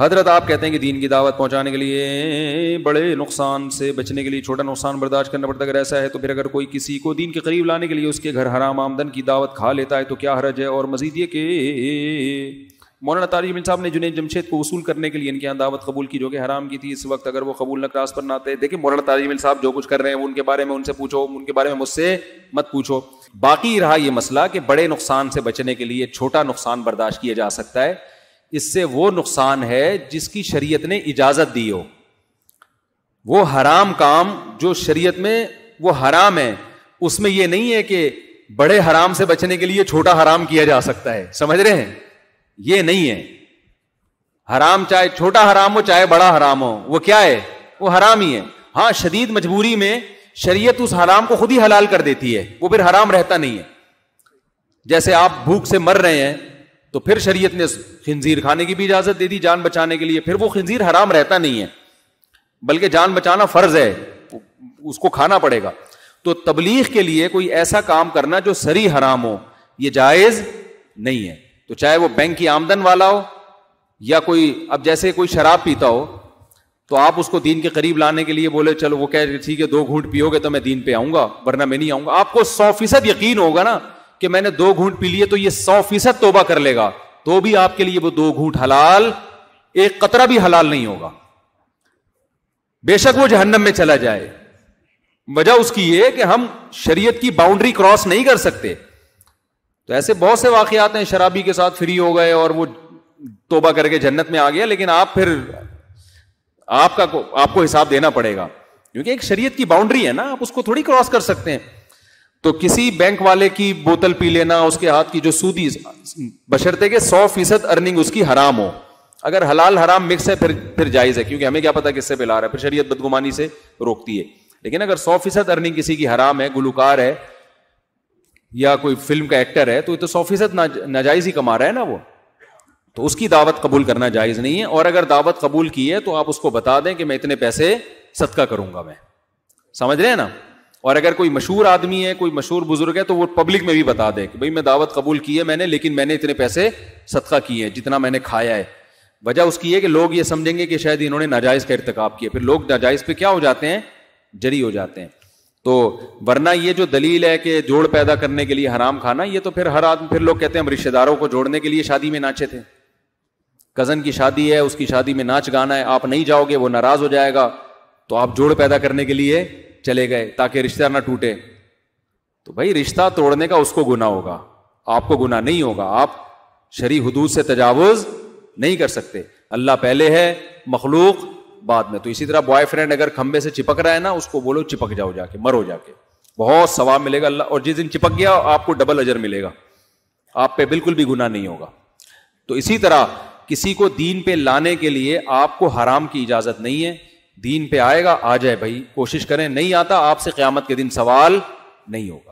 हजरत आप कहते हैं कि दीन की दावत पहुंचाने के लिए बड़े नुकसान से बचने के लिए छोटा नुकसान बर्दाश्त करना पड़ता है अगर ऐसा है तो फिर अगर कोई किसी को दीन के करीब लाने के लिए उसके घर हराम आमदन की दावत खा लेता है तो क्या हरज है और मजीद ये कि मौलाना तारिम साहब ने जुनेद जमशेद को वसूल करने के लिए इनके यहाँ दावत कबूल की जो कि हराम की थी इस वक्त अगर वो कबूल नक पर नाते देखिए मौलाना तारिम साहब जो कुछ कर रहे हैं उनके बारे में उनसे पूछो उनके बारे में मुझसे मत पूछो बाकी रहा यह मसला कि बड़े नुकसान से बचने के लिए छोटा नुकसान बर्दाश्त किया जा सकता है इससे वो नुकसान है जिसकी शरीयत ने इजाज़त दी हो वो हराम काम जो शरीयत में वो हराम है उसमें ये नहीं है कि बड़े हराम से बचने के लिए छोटा हराम किया जा सकता है समझ रहे हैं ये नहीं है हराम चाहे छोटा हराम हो चाहे बड़ा हराम हो वो क्या है वो हराम ही है हाँ शदीद मजबूरी में शरीयत उस हराम को खुद ही हलाल कर देती है वो फिर हराम रहता नहीं है जैसे आप भूख से मर रहे हैं तो फिर शरीयत ने खंजीर खाने की भी इजाजत दे दी जान बचाने के लिए फिर वो खंजीर हराम रहता नहीं है बल्कि जान बचाना फर्ज है उसको खाना पड़ेगा तो तबलीग के लिए कोई ऐसा काम करना जो सरी हराम हो ये जायज नहीं है तो चाहे वो बैंक की आमदन वाला हो या कोई अब जैसे कोई शराब पीता हो तो आप उसको दीन के करीब लाने के लिए बोले चलो वो कह ठीक है दो घूंट पियोगे तो मैं दीन पे आऊंगा वरना मैं नहीं आऊंगा आपको सौ फीसद यकीन होगा ना कि मैंने दो घूंट पी लिए तो ये सौ फीसद तोबा कर लेगा तो भी आपके लिए वो दो घूंट हलाल एक कतरा भी हलाल नहीं होगा बेशक वो जहन्नम में चला जाए वजह उसकी ये कि हम शरीयत की बाउंड्री क्रॉस नहीं कर सकते तो ऐसे बहुत से वाकयात हैं शराबी के साथ फ्री हो गए और वो तोबा करके जन्नत में आ गया लेकिन आप फिर आपका आपको हिसाब देना पड़ेगा क्योंकि एक शरीयत की बाउंड्री है ना आप उसको थोड़ी क्रॉस कर सकते हैं तो किसी बैंक वाले की बोतल पी लेना उसके हाथ की जो सूदी बशरते के सौ फीसद अर्निंग उसकी हराम हो अगर हलाल हराम मिक्स है फिर फिर जायज है क्योंकि हमें क्या पता किससे पिला रहा है फिर शरीय बदगुमानी से रोकती है लेकिन अगर सौ फीसद अर्निंग किसी की हराम है गुलकार है या कोई फिल्म का एक्टर है तो ये तो सौ फीसद नाजायज ही कमा रहा है ना वो तो उसकी दावत कबूल करना जायज नहीं है और अगर दावत कबूल की है तो आप उसको बता दें कि मैं इतने पैसे सदका करूंगा मैं समझ रहे हैं ना और अगर कोई मशहूर आदमी है कोई मशहूर बुजुर्ग है तो वो पब्लिक में भी बता दे कि भाई मैं दावत कबूल की है मैंने लेकिन मैंने इतने पैसे सदका किए हैं जितना मैंने खाया है वजह उसकी है कि लोग ये समझेंगे कि शायद इन्होंने नाजायज का इरतकाब किया फिर लोग नाजायज पे क्या हो जाते हैं जरी हो जाते हैं तो वरना ये जो दलील है कि जोड़ पैदा करने के लिए हराम खाना ये तो फिर हर आदमी फिर लोग कहते हैं हम रिश्तेदारों को जोड़ने के लिए शादी में नाचे थे कजन की शादी है उसकी शादी में नाच गाना है आप नहीं जाओगे वो नाराज हो जाएगा तो आप जोड़ पैदा करने के लिए चले गए ताकि रिश्ता ना टूटे तो भाई रिश्ता तोड़ने का उसको गुना होगा आपको गुना नहीं होगा आप शरी हदूद से तजावज नहीं कर सकते अल्लाह पहले है मखलूक बाद में तो इसी तरह बॉयफ्रेंड अगर खंबे से चिपक रहा है ना उसको बोलो चिपक जाओ जाके मरो जाके बहुत सवाब मिलेगा अल्लाह और जिस दिन चिपक गया आपको डबल अजर मिलेगा आप पे बिल्कुल भी गुना नहीं होगा तो इसी तरह किसी को दीन पे लाने के लिए आपको हराम की इजाजत नहीं है दीन पे आएगा आ जाए भाई कोशिश करें नहीं आता आपसे क्यामत के दिन सवाल नहीं होगा